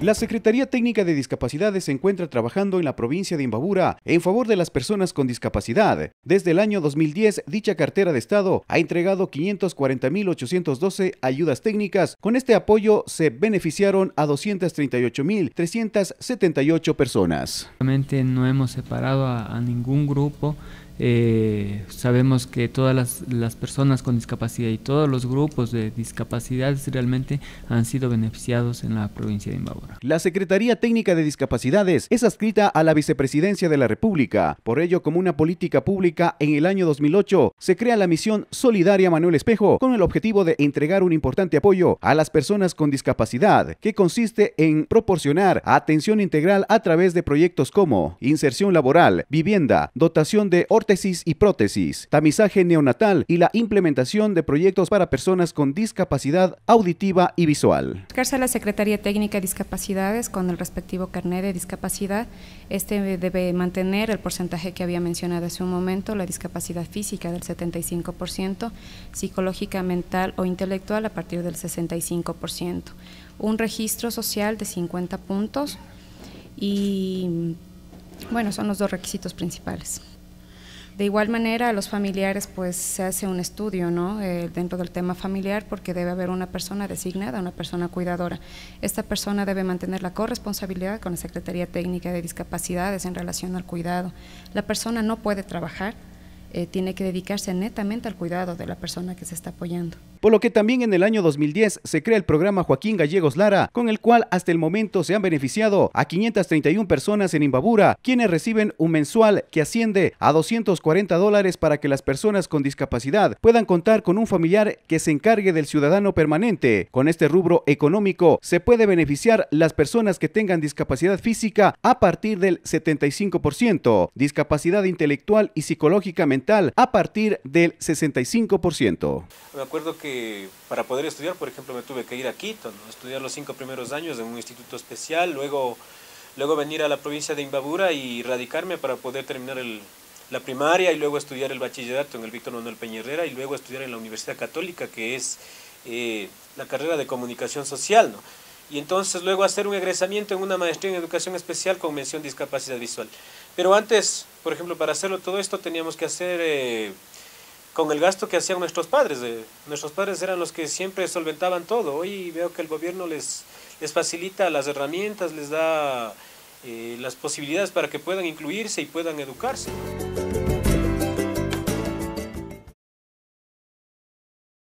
La Secretaría Técnica de Discapacidades se encuentra trabajando en la provincia de Imbabura en favor de las personas con discapacidad. Desde el año 2010, dicha cartera de Estado ha entregado 540.812 ayudas técnicas. Con este apoyo se beneficiaron a 238.378 personas. No hemos separado a, a ningún grupo eh, sabemos que todas las, personas con discapacidad y todos los grupos de discapacidades realmente han sido beneficiados en la provincia de Imbabura. La Secretaría Técnica de Discapacidades es adscrita a la Vicepresidencia de la República. Por ello, como una política pública, en el año 2008 se crea la misión Solidaria Manuel Espejo con el objetivo de entregar un importante apoyo a las personas con discapacidad, que consiste en proporcionar atención integral a través de proyectos como inserción laboral, vivienda, dotación de horticultura, y prótesis, tamizaje neonatal y la implementación de proyectos para personas con discapacidad auditiva y visual. Buscarse la Secretaría Técnica de Discapacidades con el respectivo carnet de discapacidad. Este debe mantener el porcentaje que había mencionado hace un momento, la discapacidad física del 75%, psicológica, mental o intelectual a partir del 65%. Un registro social de 50 puntos y bueno, son los dos requisitos principales. De igual manera, a los familiares pues se hace un estudio ¿no? Eh, dentro del tema familiar porque debe haber una persona designada, una persona cuidadora. Esta persona debe mantener la corresponsabilidad con la Secretaría Técnica de Discapacidades en relación al cuidado. La persona no puede trabajar, eh, tiene que dedicarse netamente al cuidado de la persona que se está apoyando. Por lo que también en el año 2010 se crea el programa Joaquín Gallegos Lara, con el cual hasta el momento se han beneficiado a 531 personas en Imbabura, quienes reciben un mensual que asciende a 240 dólares para que las personas con discapacidad puedan contar con un familiar que se encargue del ciudadano permanente. Con este rubro económico se puede beneficiar las personas que tengan discapacidad física a partir del 75%, discapacidad intelectual y psicológicamente a partir del 65%. Me acuerdo que para poder estudiar, por ejemplo, me tuve que ir a Quito, estudiar los cinco primeros años en un instituto especial, luego, luego venir a la provincia de Imbabura y radicarme para poder terminar la primaria y luego estudiar el bachillerato en el Víctor Manuel Peñerrera y luego estudiar en la Universidad Católica, que es eh, la carrera de comunicación social. ¿no? y entonces luego hacer un egresamiento en una maestría en educación especial con mención discapacidad visual. Pero antes, por ejemplo, para hacerlo todo esto teníamos que hacer eh, con el gasto que hacían nuestros padres. Nuestros padres eran los que siempre solventaban todo. Hoy veo que el gobierno les, facilita las herramientas, les da eh, las posibilidades para que puedan incluirse y puedan educarse.